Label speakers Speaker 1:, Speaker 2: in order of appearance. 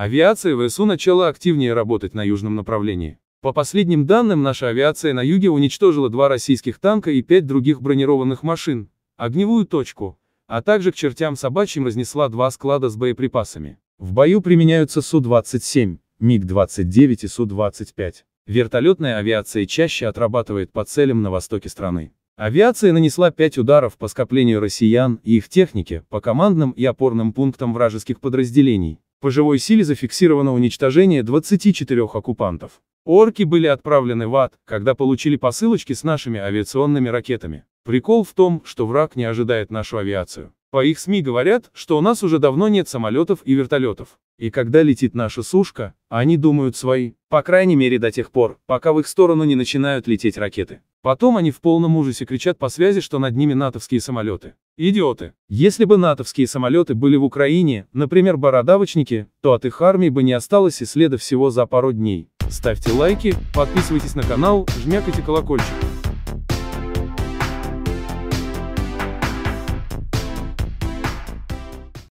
Speaker 1: Авиация ВСУ начала активнее работать на южном направлении. По последним данным, наша авиация на юге уничтожила два российских танка и пять других бронированных машин, огневую точку, а также к чертям собачьим разнесла два склада с боеприпасами. В бою применяются Су-27, МиГ-29 и Су-25. Вертолетная авиация чаще отрабатывает по целям на востоке страны. Авиация нанесла пять ударов по скоплению россиян и их технике, по командным и опорным пунктам вражеских подразделений, по живой силе зафиксировано уничтожение 24 оккупантов. Орки были отправлены в ад, когда получили посылочки с нашими авиационными ракетами. Прикол в том, что враг не ожидает нашу авиацию. По их СМИ говорят, что у нас уже давно нет самолетов и вертолетов. И когда летит наша сушка, они думают свои. По крайней мере до тех пор, пока в их сторону не начинают лететь ракеты. Потом они в полном ужасе кричат по связи, что над ними натовские самолеты. Идиоты. Если бы натовские самолеты были в Украине, например, бородавочники, то от их армии бы не осталось и следа всего за пару дней. Ставьте лайки, подписывайтесь на канал, жмякайте колокольчик.